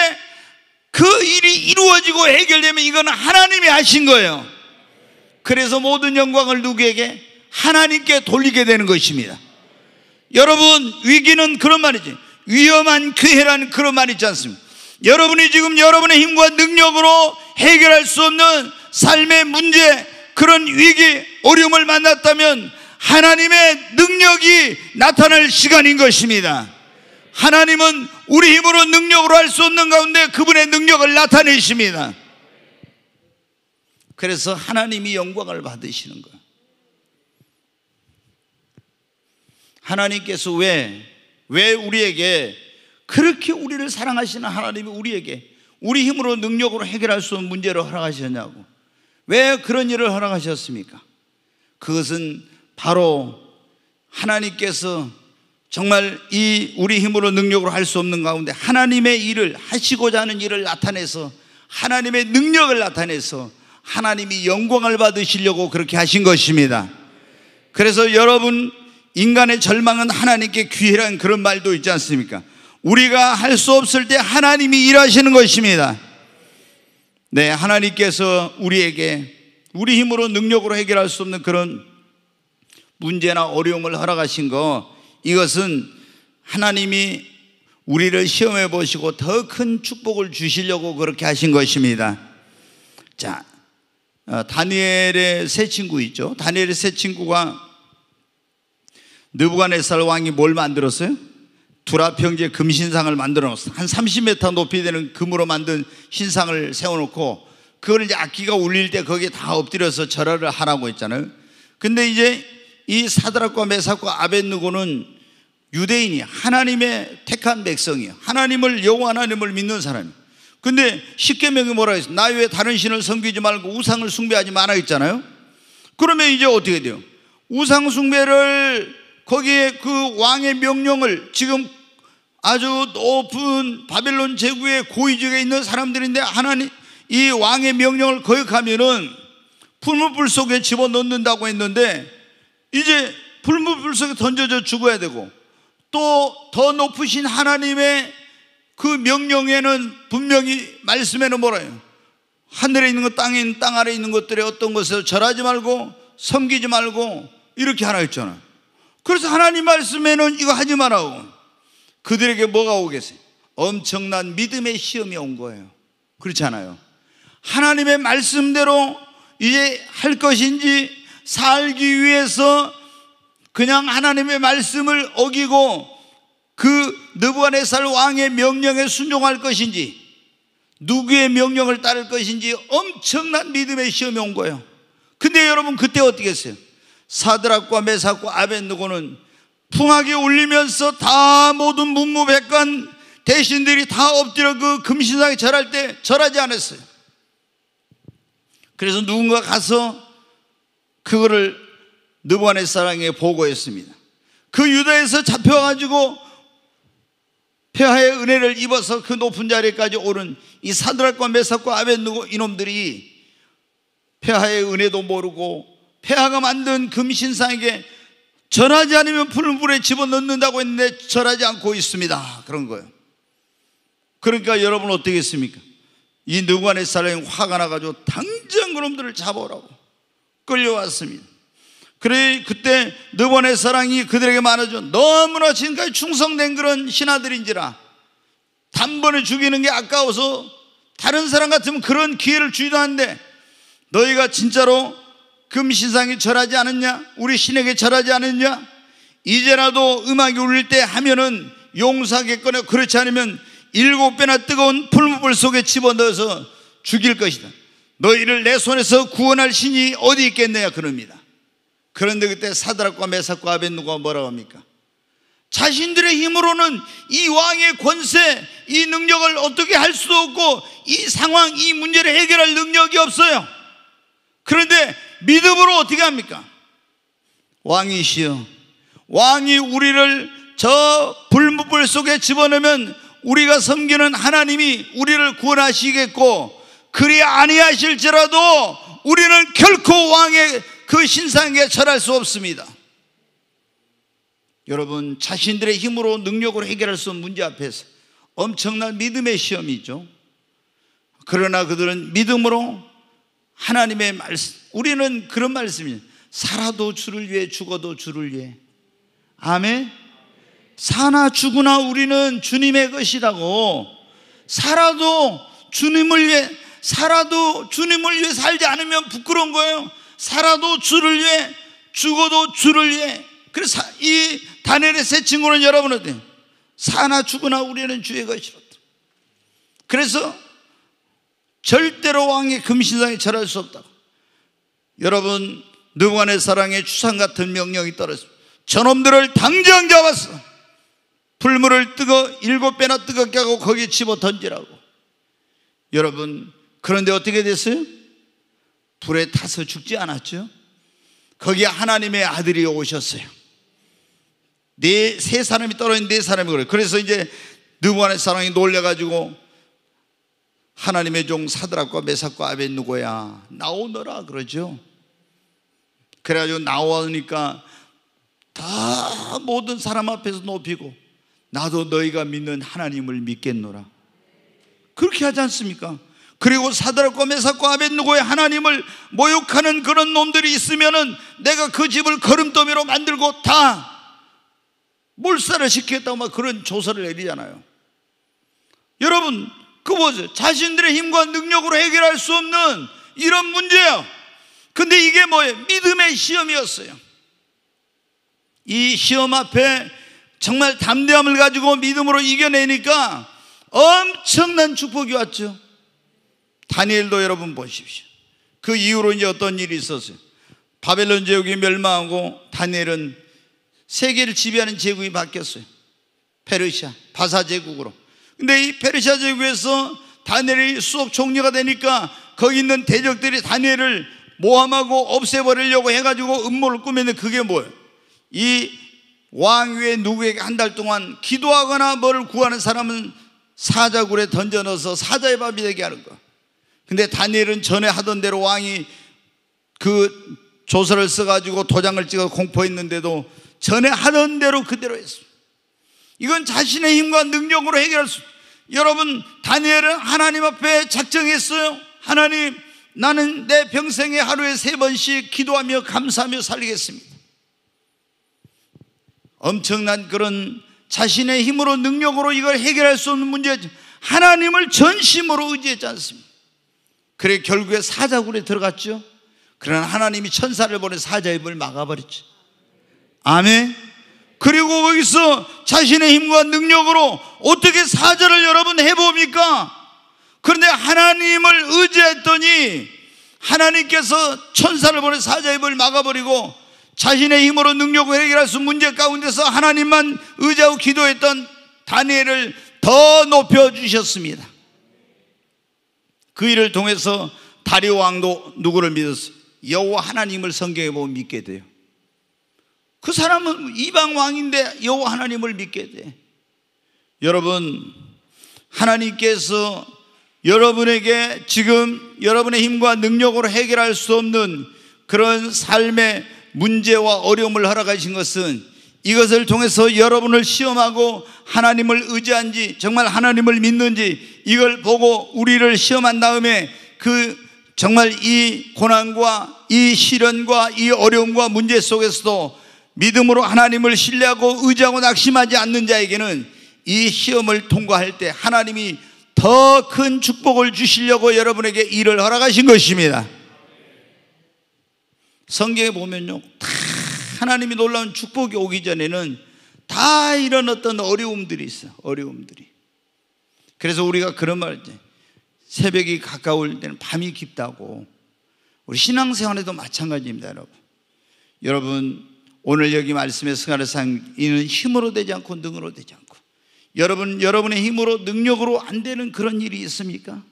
그 일이 이루어지고 해결되면 이건 하나님이 하신 거예요. 그래서 모든 영광을 누구에게? 하나님께 돌리게 되는 것입니다. 여러분 위기는 그런 말이지 위험한 기회라는 그런 말이 있지 않습니까? 여러분이 지금 여러분의 힘과 능력으로 해결할 수 없는 삶의 문제 그런 위기 어려움을 만났다면 하나님의 능력이 나타날 시간인 것입니다. 하나님은 우리 힘으로 능력으로 할 수 없는 가운데 그분의 능력을 나타내십니다. 그래서 하나님이 영광을 받으시는 거예요. 하나님께서 왜, 왜 우리에게 그렇게 우리를 사랑하시는 하나님이 우리에게 우리 힘으로 능력으로 해결할 수 없는 문제를 허락하셨냐고. 왜 그런 일을 허락하셨습니까? 그것은 바로 하나님께서 정말 이 우리 힘으로 능력으로 할 수 없는 가운데 하나님의 일을 하시고자 하는 일을 나타내서 하나님의 능력을 나타내서 하나님이 영광을 받으시려고 그렇게 하신 것입니다. 그래서 여러분 인간의 절망은 하나님께 귀해라는 그런 말도 있지 않습니까? 우리가 할 수 없을 때 하나님이 일하시는 것입니다. 네, 하나님께서 우리에게 우리 힘으로 능력으로 해결할 수 없는 그런 문제나 어려움을 허락하신 거 이것은 하나님이 우리를 시험해 보시고 더 큰 축복을 주시려고 그렇게 하신 것입니다. 자, 어, 다니엘의 새 친구 있죠. 다니엘의 새 친구가 느부갓네살 왕이 뭘 만들었어요? 두라평제 금신상을 만들어 놨어요. 한 30m 높이 되는 금으로 만든 신상을 세워놓고 그걸 이제 악기가 울릴 때 거기에 다 엎드려서 절하를 하라고 했잖아요. 근데 이제 이 사드락과 메삭과 아벳누고는 유대인이 하나님의 택한 백성이에요. 하나님을 여호 하나님을 믿는 사람이. 근데 십계명이 뭐라 했어? 나 외에 다른 신을 섬기지 말고 우상을 숭배하지 마라 했잖아요. 그러면 이제 어떻게 돼요? 우상 숭배를 거기에 그 왕의 명령을 지금 아주 높은 바벨론 제국의 고위직에 있는 사람들인데 하나님 이 왕의 명령을 거역하면은 풀무불 속에 집어넣는다고 했는데 이제 풀무불 속에 던져져 죽어야 되고 또 더 높으신 하나님의 그 명령에는 분명히 말씀에는 뭐라요? 해 하늘에 있는 것, 땅에 있는 땅 아래 있는 것들의 어떤 것을 절하지 말고 섬기지 말고 이렇게 하라 했잖아요. 그래서 하나님 말씀에는 이거 하지 말라고. 그들에게 뭐가 오겠어요? 엄청난 믿음의 시험이 온 거예요. 그렇잖아요. 하나님의 말씀대로 이제 할 것인지 살기 위해서 그냥 하나님의 말씀을 어기고 그 느부갓네살 왕의 명령에 순종할 것인지 누구의 명령을 따를 것인지 엄청난 믿음의 시험이 온 거예요. 근데 여러분 그때 어떻게 했어요? 사드락과 메사과 아벤누고는 풍악게 울리면서 다 모든 문무백관 대신들이 다 엎드려 그 금신상에 절할 때 절하지 않았어요. 그래서 누군가 가서 그거를 느부갓의 사랑에 보고했습니다. 그 유다에서 잡혀가지고 폐하의 은혜를 입어서 그 높은 자리까지 오른 이 사드락과 메사과 아벤누고 이놈들이 폐하의 은혜도 모르고 폐하가 만든 금신상에게 절하지 않으면 푸을 불에 집어넣는다고 했는데 절하지 않고 있습니다. 그런 거예요. 그러니까 여러분 어떻게 습니까이 느관의 사람이 화가 나가지고 당장 그놈들을 잡아오라고 끌려왔습니다. 그래 그때 느번의 사랑이 그들에게 말하죠. 너무나 지금까지 충성된 그런 신하들인지라 단번에 죽이는 게 아까워서 다른 사람 같으면 그런 기회를 주지도 않는데 너희가 진짜로 금신상이 절하지 않았냐? 우리 신에게 절하지 않았냐? 이제라도 음악이 울릴 때 하면은 용서하겠거나 그렇지 않으면 일곱 배나 뜨거운 풀무 속에 집어넣어서 죽일 것이다. 너희를 내 손에서 구원할 신이 어디 있겠느냐 그럽니다. 그런데 그때 사드락과 메삭과 아벤누가 뭐라고 합니까? 자신들의 힘으로는 이 왕의 권세, 이 능력을 어떻게 할 수도 없고 이 상황, 이 문제를 해결할 능력이 없어요. 그런데 믿음으로 어떻게 합니까? 왕이시여 왕이 우리를 저 불무불 속에 집어넣으면 우리가 섬기는 하나님이 우리를 구원하시겠고 그리 아니하실지라도 우리는 결코 왕의 그 신상에 절할 수 없습니다 여러분 자신들의 힘으로 능력으로 해결할 수 없는 문제 앞에서 엄청난 믿음의 시험이죠 그러나 그들은 믿음으로 하나님의 말씀 우리는 그런 말씀이 살아도 주를 위해 죽어도 주를 위해 아멘 사나 죽으나 우리는 주님의 것이라고 살아도 주님을 위해 살아도 주님을 위해 살지 않으면 부끄러운 거예요 살아도 주를 위해 죽어도 주를 위해 그래서 이 다니엘의 새 친구는 여러분한테 사나 죽으나 우리는 주의 것이로다 그래서 절대로 왕의 금신상에 절할 수 없다고 여러분 누구간의사랑의 추상 같은 명령이 떨어집니다. 저놈들을 당장 잡았어. 불물을 뜨거 일곱 배나 뜨겁게 하고 거기에 집어 던지라고. 여러분 그런데 어떻게 됐어요? 불에 타서 죽지 않았죠? 거기에 하나님의 아들이 오셨어요. 네세 사람이 떨어진 네 사람이 그래. 그래서 이제 느부간의 사랑이 놀래가지고 하나님의 종 사드락과 메삭과 아벤 누고야 나오너라 그러죠. 그래가지고 나오니까 다 모든 사람 앞에서 높이고 나도 너희가 믿는 하나님을 믿겠노라. 그렇게 하지 않습니까? 그리고 사드락과 메삭과 아벤누고의 하나님을 모욕하는 그런 놈들이 있으면은 내가 그 집을 걸음더미로 만들고 다 몰살을 시켰다고막 그런 조사를 내리잖아요. 여러분, 그 뭐죠? 자신들의 힘과 능력으로 해결할 수 없는 이런 문제예요. 근데 이게 뭐예요? 믿음의 시험이었어요. 이 시험 앞에 정말 담대함을 가지고 믿음으로 이겨내니까 엄청난 축복이 왔죠. 다니엘도 여러분 보십시오. 그 이후로 이제 어떤 일이 있었어요. 바벨론 제국이 멸망하고 다니엘은 세계를 지배하는 제국이 바뀌었어요. 페르시아, 바사 제국으로. 근데 이 페르시아 제국에서 다니엘이 수석 총리가 되니까 거기 있는 대적들이 다니엘을 모함하고 없애버리려고 해가지고 음모를 꾸미는 그게 뭐예요? 이 왕위에 누구에게 한 달 동안 기도하거나 뭐를 구하는 사람은 사자굴에 던져넣어서 사자의 밥이 되게 하는 거. 근데 다니엘은 전에 하던 대로 왕이 그 조서를 써가지고 도장을 찍어 공포했는데도 전에 하던 대로 그대로 했어 이건 자신의 힘과 능력으로 해결할 수. 여러분 다니엘은 하나님 앞에 작정했어요. 하나님 나는 내 평생에 하루에 세 번씩 기도하며 감사하며 살겠습니다. 리 엄청난 그런 자신의 힘으로 능력으로 이걸 해결할 수 없는 문제 하나님을 전심으로 의지했지 않습니까? 그래 결국에 사자굴에 들어갔죠. 그러나 하나님이 천사를 보내 사자의 입을 막아버렸죠. 아멘. 그리고 거기서 자신의 힘과 능력으로 어떻게 사자를 여러분 해봅니까? 그런데 하나님을 의지했더니 하나님께서 천사를 보내 사자의 입을 막아버리고 자신의 힘으로 능력을 해결할 수 문제 가운데서 하나님만 의지하고 기도했던 다니엘을 더 높여주셨습니다. 그 일을 통해서 다리오 왕도 누구를 믿었어요? 여호와 하나님을 성경에 보면 믿게 돼요. 그 사람은 이방 왕인데 여호와 하나님을 믿게 돼. 여러분 하나님께서 여러분에게 지금 여러분의 힘과 능력으로 해결할 수 없는 그런 삶의 문제와 어려움을 허락하신 것은 이것을 통해서 여러분을 시험하고 하나님을 의지한지 정말 하나님을 믿는지 이걸 보고 우리를 시험한 다음에 그 정말 이 고난과 이 시련과 이 어려움과 문제 속에서도 믿음으로 하나님을 신뢰하고 의지하고 낙심하지 않는 자에게는 이 시험을 통과할 때 하나님이 더큰 축복을 주시려고 여러분에게 일을 허락하신 것입니다. 성경에 보면요. 다 하나님이 놀라운 축복이 오기 전에는 다 이런 어떤 어려움들이 있어. 어려움들이. 그래서 우리가 그런 말이지. 새벽이 가까울 때는 밤이 깊다고. 우리 신앙생활에도 마찬가지입니다, 여러분. 여러분, 오늘 여기 말씀의 승하를 상 이는 힘으로 되지 않고 능으로 되지 않고 여러분, 여러분의 힘으로 능력으로 안 되는 그런 일이 있습니까?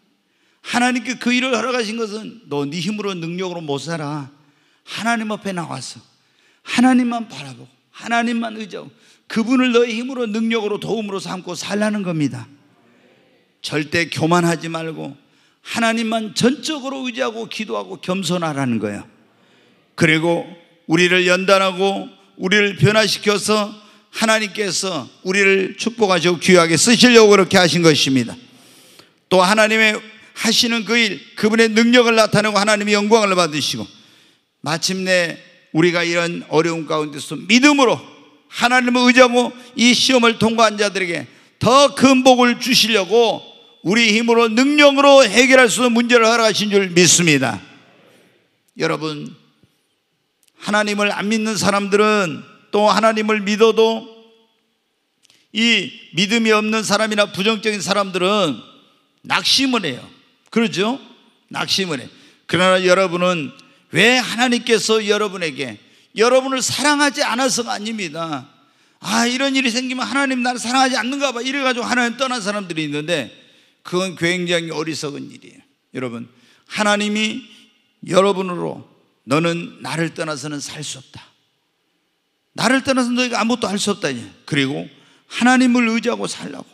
하나님께 그 일을 하러 가신 것은 너 네 힘으로 능력으로 못 살아. 하나님 앞에 나와서 하나님만 바라보고 하나님만 의지하고 그분을 너의 힘으로 능력으로 도움으로 삼고 살라는 겁니다. 절대 교만하지 말고 하나님만 전적으로 의지하고 기도하고 겸손하라는 거예요. 그리고 우리를 연단하고 우리를 변화시켜서 하나님께서 우리를 축복하시고 귀하게 쓰시려고 그렇게 하신 것입니다. 또 하나님의 하시는 그 일, 그분의 능력을 나타내고 하나님의 영광을 받으시고 마침내 우리가 이런 어려운 가운데서 믿음으로 하나님을 의지하고 이 시험을 통과한 자들에게 더 큰 복을 주시려고 우리 힘으로 능력으로 해결할 수 있는 문제를 허락하신 줄 믿습니다. 여러분, 하나님을 안 믿는 사람들은 또 하나님을 믿어도 이 믿음이 없는 사람이나 부정적인 사람들은 낙심을 해요. 그러죠? 낙심을 해. 그러나 여러분은 왜 하나님께서 여러분에게 여러분을 사랑하지 않아서가 아닙니다. 아, 이런 일이 생기면 하나님 나를 사랑하지 않는가 봐. 이래가지고 하나님 떠난 사람들이 있는데 그건 굉장히 어리석은 일이에요. 여러분, 하나님이 여러분으로 너는 나를 떠나서는 살 수 없다. 나를 떠나서 너희가 아무것도 할 수 없다니. 그리고 하나님을 의지하고 살라고.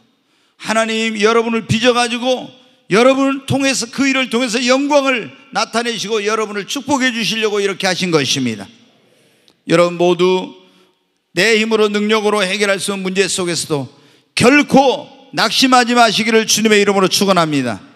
하나님 여러분을 빚어가지고 여러분을 통해서 그 일을 통해서 영광을 나타내시고 여러분을 축복해 주시려고 이렇게 하신 것입니다. 여러분 모두 내 힘으로 능력으로 해결할 수 없는 문제 속에서도 결코 낙심하지 마시기를 주님의 이름으로 축원합니다.